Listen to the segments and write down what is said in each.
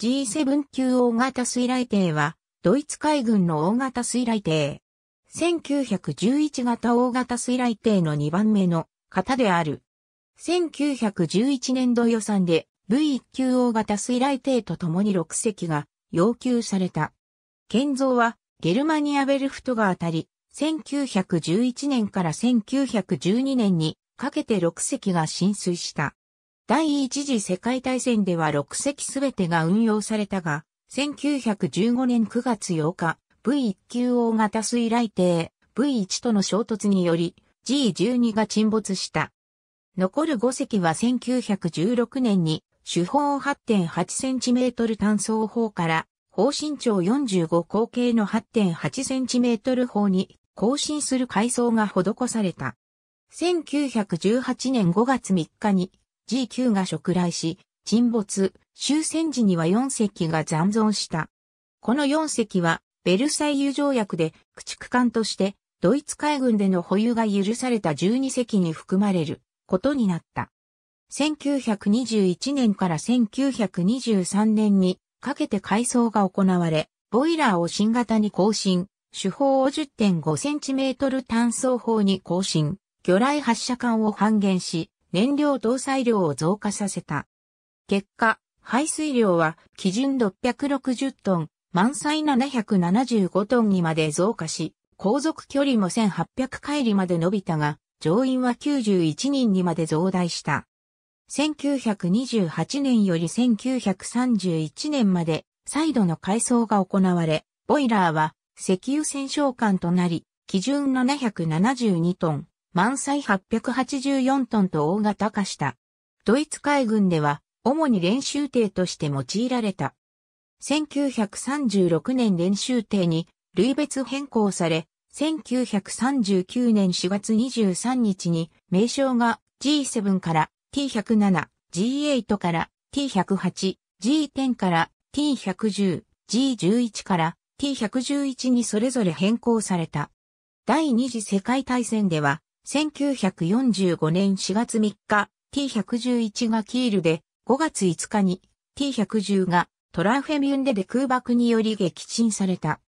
G7 級大型水雷艇は、ドイツ海軍の大型水雷艇。1911型大型水雷艇の2番目の型である。1911年度予算で V1 級大型水雷艇と共に6隻が要求された。建造はゲルマニアベルフトが当たり、1911年から1912年にかけて6隻が浸水した。第一次世界大戦では6隻すべてが運用されたが、1915年9月8日、V1 級大型水雷艇 V1 との衝突により G12 が沈没した。残る5隻は1916年に主砲 8.8cm 単装砲から方身長45口径の 8.8cm 砲に更新する改装が施された。1918年5月3日に G9 が食来し、沈没、終戦時には4隻が残存した。この4隻は、ベルサイユ条約で駆逐艦として、ドイツ海軍での保有が許された12隻に含まれることになった。1921年から1923年にかけて改装が行われ、ボイラーを新型に更新、手法を 10.5cm 単装砲に更新、魚雷発射管を半減し、燃料搭載量を増加させた。結果、排水量は基準660トン、満載775トンにまで増加し、航続距離も1800回里まで伸びたが、乗員は91人にまで増大した。1928年より1931年まで再度の改装が行われ、ボイラーは石油戦勝艦となり、基準772トン、満載884トンと大型化した。ドイツ海軍では、主に練習艇として用いられた。1936年練習艇に類別変更され、1939年4月23日に名称が G7 から T107、G8 から T108、G10 から T110、G11 から T111 にそれぞれ変更された。第二次世界大戦では1945年4月3日、T111 がキールで、5月5日に T110 がトランフェミュンデで空爆により撃沈された。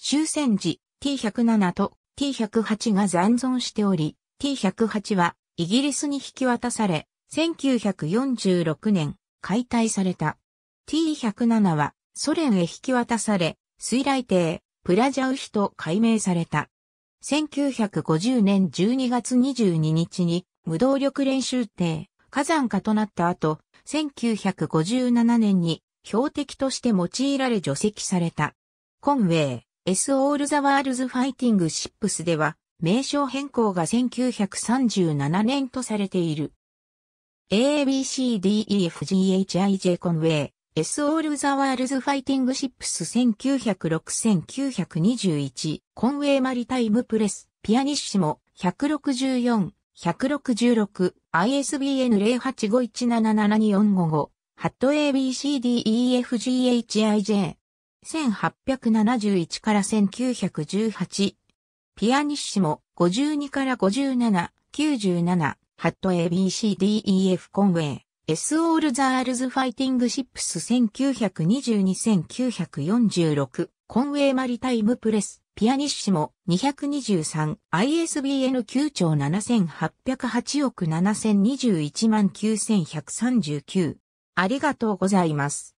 終戦時 T107 と T108 が残存しており、T108 はイギリスに引き渡され、1946年解体された。T107 はソ連へ引き渡され、水雷艇、プラジャウヒと改名された。1950年12月22日に無動力練習艇火山化となった後、1957年に標的として用いられ除籍された。コンウェイ、S オ l ル the World's Fighting Ships では、名称変更が1937年とされている。ABCDEFGHIJ コンウェイ、S オ l ル the w ズ r l イ s Fighting Ships 1906-1921コンウェイマリタイムプレスピアニッシモ164 166 ISBN 0851772455ハット ABCDEFGHIJ 1871から1918ピアニッシモ52から5797ハット ABCDEF コンウェイ S オールザールズファイティングシップス1922-1946コンウェイマリタイムプレスピアニッシモ 223ISBN9 兆7808億7021万9139ありがとうございます。